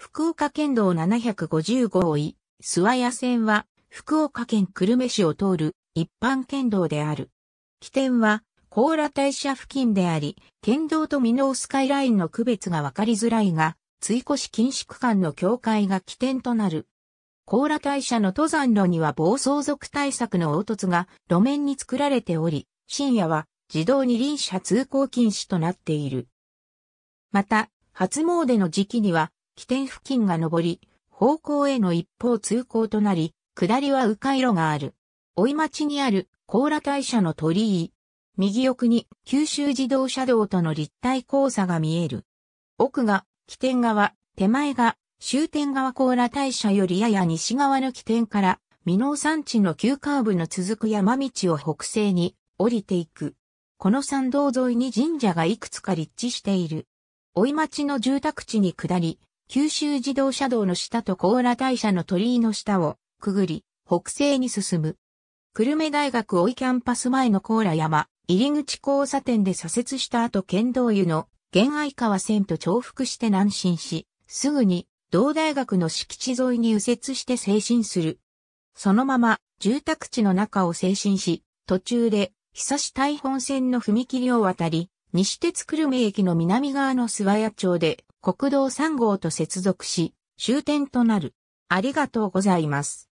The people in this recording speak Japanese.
福岡県道750号位、諏訪屋線は、福岡県久留米市を通る一般県道である。起点は、甲羅大社付近であり、県道と美濃スカイラインの区別がわかりづらいが、追越禁止区間の境界が起点となる。甲羅大社の登山路には暴走族対策の凹凸が路面に作られており、深夜は自動二輪車通行禁止となっている。また、初詣の時期には起点付近が上り、方向への一方通行となり、下りは迂回路がある。追町にある甲羅大社の鳥居。右奥に九州自動車道との立体交差が見える。奥が起点側、手前が終点側甲羅大社よりやや西側の起点から美濃山地の急カーブの続く山道を北西に降りていく。この山道沿いに神社がいくつか立地している。追町の住宅地に下り、九州自動車道の下と高良大社の鳥居の下をくぐり、北西に進む。久留米大学追いキャンパス前の高良山、入り口交差点で左折した後剣道湯の現愛川線と重複して南進し、すぐに同大学の敷地沿いに右折して精進する。そのまま住宅地の中を精進し、途中で久し大本線の踏切を渡り、西鉄久留米駅の南側の諏訪屋町で国道3号と接続し、終点となる。ありがとうございます。